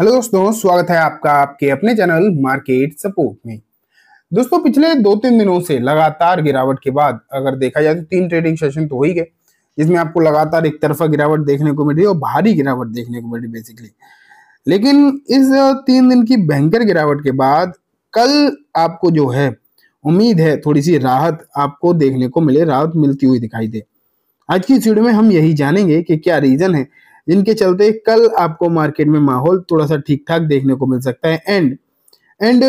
hello दोस्तों स्वागत है आपका आपके अपने चैनल मार्केट सपोर्ट में दोस्तों पिछले दो तीन दिनों से लगातार गिरावट के बाद अगर देखा जाए तो तीन ट्रेडिंग सेशन तो हो ही गए जिसमें आपको लगातार एक तरफा गिरावट देखने को मिली और भारी गिरावट देखने को मिली बेसिकली लेकिन इस तीन दिन की भयंकर गिरावट के बाद कल आपको जो है उम्मीद है थोड़ी सी राहत आपको देखने को मिले राहत मिलती हुई दिखाई दे आज की इस वीडियो में हम यही जानेंगे कि क्या रीजन है जिनके चलते कल आपको मार्केट में माहौल थोड़ा सा ठीक ठाक देखने को मिल सकता है एंड एंड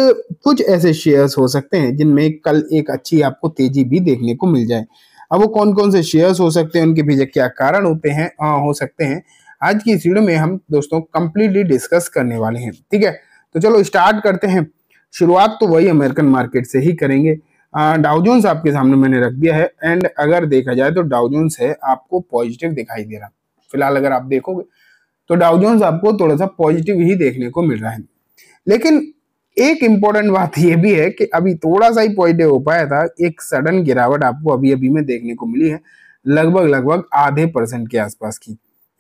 कुछ ऐसे शेयर्स हो सकते हैं जिनमें कल एक अच्छी आपको तेजी भी देखने को मिल जाए अब वो कौन कौन से शेयर्स हो सकते हैं उनके पीछे क्या कारण होते हैं आ, हाँ, हो सकते हैं आज की इस वीडियो में हम दोस्तों कंप्लीटली डिस्कस करने वाले हैं ठीक है तो चलो स्टार्ट करते हैं शुरुआत तो वही अमेरिकन मार्केट से ही करेंगे डाउजोन्स आपके सामने मैंने रख दिया है एंड अगर देखा जाए तो डाउजोन्स है आपको पॉजिटिव दिखाई दे रहा फिलहाल अगर आप देखोगे तो डाउजोन्स आपको थोड़ा सा पॉजिटिव ही देखने को मिल रहा है लेकिन एक इम्पोर्टेंट बात यह भी है कि अभी थोड़ा सा ही पॉजिटिव हो पाया था एक सडन गिरावट आपको अभी अभी में देखने को मिली है लगभग लगभग आधे परसेंट के आसपास की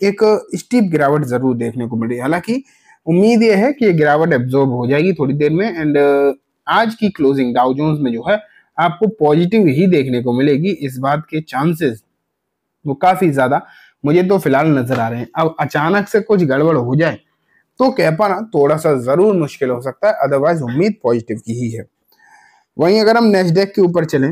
एक स्टीप गिरावट जरूर देखने को मिली हालांकि उम्मीद यह है कि ये गिरावट एब्जॉर्ब हो जाएगी थोड़ी देर में एंड uh, आज की क्लोजिंग डाउजोन्स में जो है आपको पॉजिटिव ही देखने को मिलेगी इस बात के चांसेस वो काफी ज्यादा मुझे तो फिलहाल नजर आ रहे हैं अब अचानक से कुछ गड़बड़ हो जाए तो कह पाना थोड़ा सा जरूर मुश्किल हो सकता है अदरवाइज उम्मीद पॉजिटिव की ही है वहीं अगर हम नेस्डेक के ऊपर चलें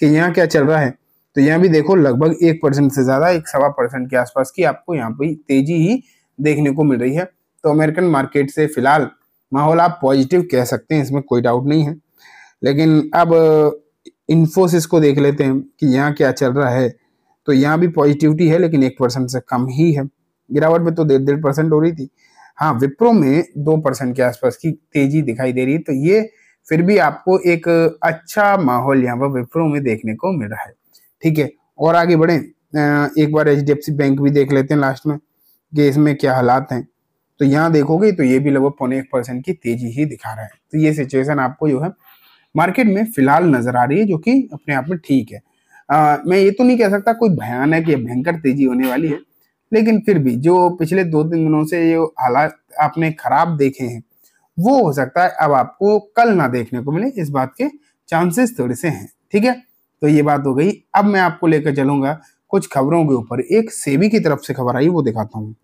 कि यहाँ क्या चल रहा है तो यहाँ भी देखो लगभग एक परसेंट से ज्यादा एक सवा परसेंट के आसपास की आपको यहाँ पर तेजी ही देखने को मिल रही है तो अमेरिकन मार्केट से फिलहाल माहौल आप पॉजिटिव कह सकते हैं इसमें कोई डाउट नहीं है लेकिन अब इन्फोसिस को देख लेते हैं कि यहाँ क्या चल रहा है तो यहाँ भी पॉजिटिविटी है लेकिन एक परसेंट से कम ही है गिरावट में तो डेढ़ डेढ़ परसेंट हो रही थी हाँ विप्रो में दो परसेंट के आसपास की तेजी दिखाई दे रही है तो ये फिर भी आपको एक अच्छा माहौल यहाँ पर विप्रो में देखने को मिल रहा है ठीक है और आगे बढ़े एक बार एच बैंक भी देख लेते हैं लास्ट में कि इसमें क्या हालात हैं तो यहाँ देखोगे तो ये भी लगभग पौने एक परसेंट की तेजी ही दिखा रहा है तो ये सिचुएशन आपको जो है मार्केट में फिलहाल नजर आ रही है जो कि अपने आप में ठीक है आ, मैं ये तो नहीं कह सकता कोई भयानक या भयंकर तेजी होने वाली है लेकिन फिर भी जो पिछले दो तीन दिनों से जो हालात आपने खराब देखे हैं वो हो सकता है अब आपको कल ना देखने को मिले इस बात के चांसेस थोड़े से हैं ठीक है तो ये बात हो गई अब मैं आपको लेकर चलूंगा कुछ खबरों के ऊपर एक सेबी की तरफ से खबर आई वो दिखाता हूँ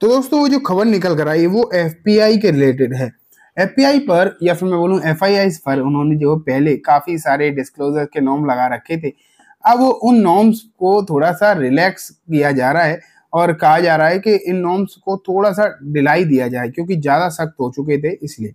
तो दोस्तों वो जो खबर निकल कर आई वो एफ के रिलेटेड है एफपीआई पर या फिर मैं बोलूँ एफ पर उन्होंने जो पहले काफ़ी सारे डिस्क्लोजर के नॉर्म लगा रखे थे अब उन नॉर्म्स को थोड़ा सा रिलैक्स किया जा रहा है और कहा जा रहा है कि इन नॉर्म्स को थोड़ा सा डिलाई दिया जाए क्योंकि ज़्यादा सख्त हो चुके थे इसलिए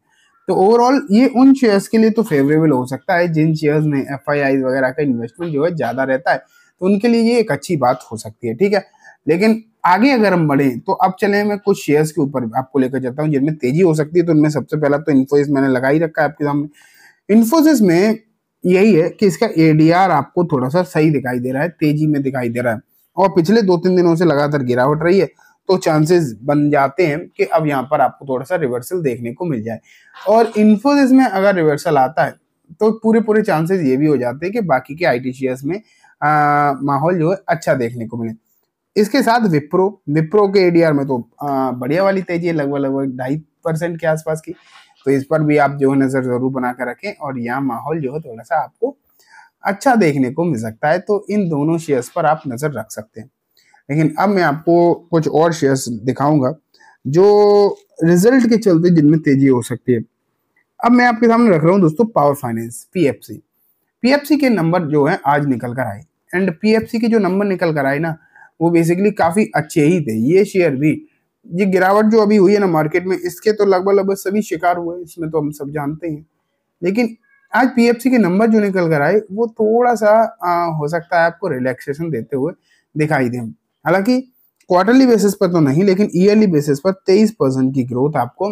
तो ओवरऑल ये उन शेयर्स के लिए तो फेवरेबल हो सकता है जिन शेयर्स में एफ वगैरह का इन्वेस्टमेंट जो है ज़्यादा रहता है तो उनके लिए ये एक अच्छी बात हो सकती है ठीक है लेकिन आगे अगर हम बढ़े तो अब चले मैं कुछ शेयर्स के ऊपर आपको लेकर जाता हूँ जिनमें तेजी हो सकती है तो उनमें सबसे पहला तो इन्फोसिस मैंने लगा ही रखा है आपके सामने इन्फोसिस में यही है कि इसका एडीआर आपको थोड़ा सा सही दिखाई दे रहा है तेजी में दिखाई दे रहा है और पिछले दो तीन दिनों से लगातार गिरावट रही है तो चांसेस बन जाते हैं कि अब यहाँ पर आपको थोड़ा सा रिवर्सल देखने को मिल जाए और इन्फोसिस में अगर रिवर्सल आता है तो पूरे पूरे चांसेस ये भी हो जाते हैं कि बाकी के आई शेयर्स में माहौल जो है अच्छा देखने को मिले इसके साथ विप्रो विप्रो के एडीआर में तो बढ़िया वाली तेजी है लगभग लगभग ढाई परसेंट के आसपास की तो इस पर भी आप जो है नज़र जरूर बना कर रखें और यहाँ माहौल जो है थोड़ा सा आपको अच्छा देखने को मिल सकता है तो इन दोनों शेयर्स पर आप नज़र रख सकते हैं लेकिन अब मैं आपको कुछ और शेयर्स दिखाऊंगा जो रिजल्ट के चलते जिनमें तेजी हो सकती है अब मैं आपके सामने रख रहा हूँ दोस्तों पावर फाइनेंस पीएफसी पीएफसी के नंबर जो है आज निकल कर आए एंड पीएफसी के जो नंबर निकल कर आए ना वो बेसिकली काफ़ी अच्छे ही थे ये शेयर भी ये गिरावट जो अभी हुई है ना मार्केट में इसके तो लगभग लगभग सभी शिकार हुए इसमें तो हम सब जानते हैं लेकिन आज पीएफसी के नंबर जो निकल कर आए वो थोड़ा सा आ, हो सकता है आपको रिलैक्सेशन देते हुए दिखाई दें हालांकि क्वार्टरली बेसिस पर तो नहीं लेकिन ईयरली बेसिस पर 23 परसेंट की ग्रोथ आपको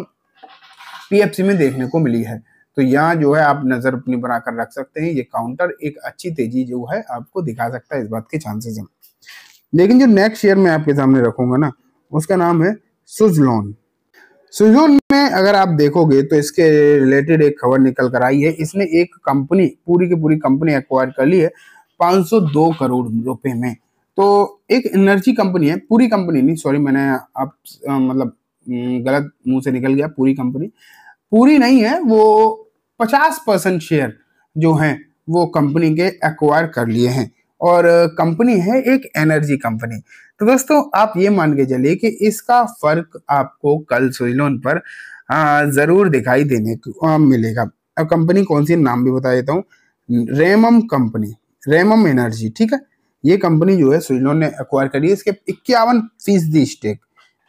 पीएफसी में देखने को मिली है तो यहाँ जो है आप नज़र अपनी बनाकर रख सकते हैं ये काउंटर एक अच्छी तेजी जो है आपको दिखा सकता है इस बात के चांसेस हैं लेकिन जो नेक्स्ट शेयर मैं आपके सामने रखूंगा ना उसका नाम है सुजलोन सुजलोन में अगर आप देखोगे तो इसके रिलेटेड एक खबर निकल कर आई है इसने एक कंपनी पूरी की पूरी कंपनी एक्वायर कर ली है 502 करोड़ रुपए में तो एक एनर्जी कंपनी है पूरी कंपनी नहीं सॉरी मैंने आप मतलब गलत मुंह से निकल गया पूरी कंपनी पूरी नहीं है वो 50 परसेंट शेयर जो हैं वो कंपनी के एक्वायर कर लिए हैं और कंपनी है एक एनर्जी कंपनी तो दोस्तों आप ये मान के चलिए कि इसका फर्क आपको कल सुई लोन पर जरूर दिखाई देने को मिलेगा अब कंपनी कौन सी नाम भी बता देता हूँ रेमम कंपनी रेमम एनर्जी ठीक है ये कंपनी जो है सुइलोन ने अक्वायर करी है इसके इक्यावन फीसदी स्टेक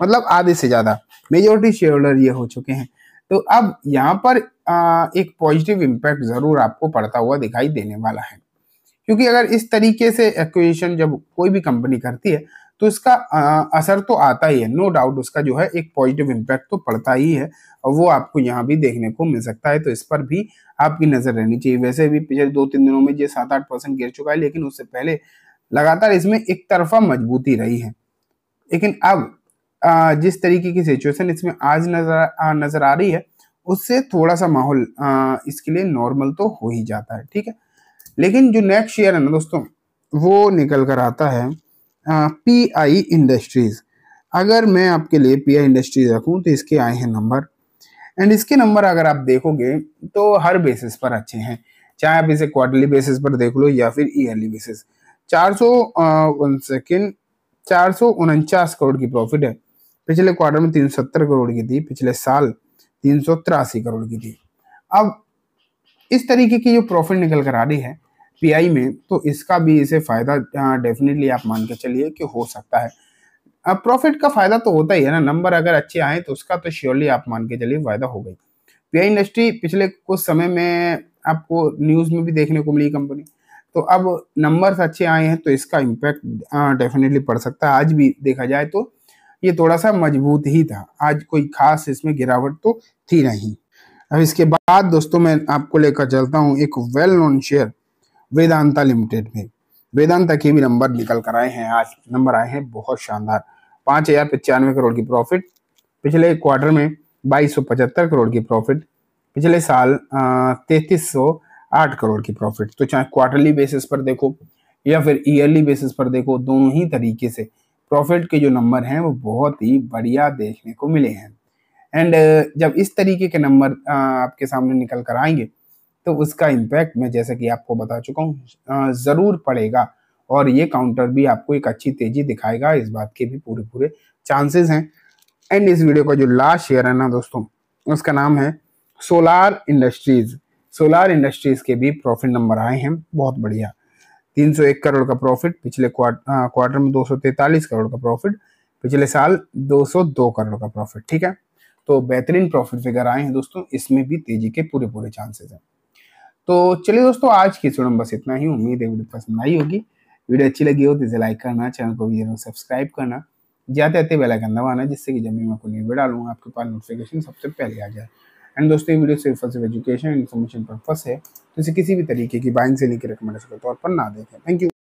मतलब आधे से ज़्यादा मेजोरिटी शेयर होल्डर ये हो चुके हैं तो अब यहाँ पर आ, एक पॉजिटिव इम्पैक्ट ज़रूर आपको पड़ता हुआ दिखाई देने वाला है क्योंकि अगर इस तरीके से एक्विजिशन जब कोई भी कंपनी करती है तो इसका असर तो आता ही है नो no डाउट उसका जो है एक पॉजिटिव इम्पैक्ट तो पड़ता ही है और वो आपको यहाँ भी देखने को मिल सकता है तो इस पर भी आपकी नज़र रहनी चाहिए वैसे भी पिछले दो तीन दिनों में ये सात आठ परसेंट गिर चुका है लेकिन उससे पहले लगातार इसमें एक तरफा मजबूती रही है लेकिन अब जिस तरीके की सिचुएशन इसमें आज नजर नजर आ रही है उससे थोड़ा सा माहौल इसके लिए नॉर्मल तो हो ही जाता है ठीक है लेकिन जो नेक्स्ट शेयर है ना दोस्तों वो निकल कर आता है पी आई इंडस्ट्रीज़ अगर मैं आपके लिए पी आई इंडस्ट्रीज रखूँ तो इसके आए हैं नंबर एंड इसके नंबर अगर आप देखोगे तो हर बेसिस पर अच्छे हैं चाहे आप इसे क्वार्टरली बेसिस पर देख लो या फिर ईयरली बेसिस चार सौ वन सेकेंड चार सौ उनचास करोड़ की प्रॉफिट है पिछले क्वार्टर में तीन सौ सत्तर करोड़ की थी पिछले साल तीन सौ तिरासी करोड़ की थी अब इस तरीके की जो प्रॉफिट निकल कर आ रही है पीआई में तो इसका भी इसे फ़ायदा डेफिनेटली आप मान के चलिए कि हो सकता है अब प्रॉफिट का फ़ायदा तो होता ही है ना नंबर अगर अच्छे आए तो उसका तो श्योरली आप मान के चलिए फ़ायदा हो गई पीआई इंडस्ट्री पिछले कुछ समय में आपको न्यूज़ में भी देखने को मिली कंपनी तो अब नंबर्स अच्छे आए हैं तो इसका इम्पैक्ट डेफिनेटली पड़ सकता है आज भी देखा जाए तो ये थोड़ा सा मजबूत ही था आज कोई खास इसमें गिरावट तो थी नहीं अब इसके बाद दोस्तों मैं आपको लेकर चलता हूँ एक well known share Vedanta limited में वेदांता के भी नंबर निकल कर आए हैं आज नंबर आए हैं बहुत शानदार पाँच हज़ार पचानवे करोड़ की प्रॉफिट पिछले क्वार्टर में बाईस सौ पचहत्तर करोड़ की प्रॉफिट पिछले साल तैतीस सौ आठ करोड़ की प्रॉफिट तो चाहे क्वार्टरली बेसिस पर देखो या फिर ईयरली बेसिस पर देखो दोनों ही तरीके से प्रॉफिट के जो नंबर हैं वो बहुत ही बढ़िया देखने को मिले हैं एंड uh, जब इस तरीके के नंबर uh, आपके सामने निकल कर आएंगे तो उसका इम्पैक्ट मैं जैसे कि आपको बता चुका हूँ uh, ज़रूर पड़ेगा और ये काउंटर भी आपको एक अच्छी तेज़ी दिखाएगा इस बात के भी पूरे पूरे चांसेस हैं एंड इस वीडियो का जो लास्ट शेयर है ना दोस्तों उसका नाम है सोलार इंडस्ट्रीज़ सोलार इंडस्ट्रीज़ के भी प्रॉफिट नंबर आए हैं बहुत बढ़िया 301 करोड़ का प्रॉफिट पिछले क्वार्टर में 243 करोड़ का प्रॉफिट पिछले साल 202 करोड़ का प्रॉफिट ठीक है तो बेहतरीन प्रॉफिट फिगर आए हैं दोस्तों इसमें भी तेजी के पूरे पूरे चांसेस हैं तो चलिए दोस्तों आज की सुनम बस इतना ही उम्मीद है वीडियो पसंद आई होगी वीडियो अच्छी लगी हो तो इसे लाइक करना चैनल को भी जरूर सब्सक्राइब करना जाते आते बेलाइकन दबाना जिससे कि जब भी मैं आपको न्यू वीडियो डालूंगा आपके पास नोटिफिकेशन सबसे पहले आ जाए एंड दोस्तों ये वीडियो सिर्फ और सिर्फ एजुकेशन इन्फॉर्मेशन पर्पज़ है तो इसे किसी भी तरीके की बाइंग से लेकर रिकमेंडेशन के तौर पर ना देखें थैंक यू